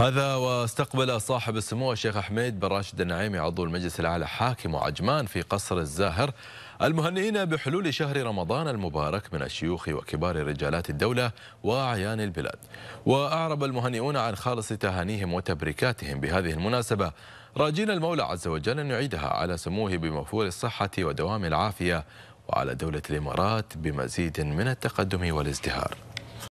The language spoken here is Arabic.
هذا واستقبل صاحب السمو الشيخ أحمد بن راشد النعيمي عضو المجلس الاعلى حاكم عجمان في قصر الزاهر المهنئين بحلول شهر رمضان المبارك من الشيوخ وكبار رجالات الدولة وأعيان البلاد وأعرب المهنئون عن خالص تهانيهم وتبريكاتهم بهذه المناسبة راجين المولى عز وجل أن يعيدها على سموه بمفور الصحة ودوام العافية وعلى دولة الإمارات بمزيد من التقدم والازدهار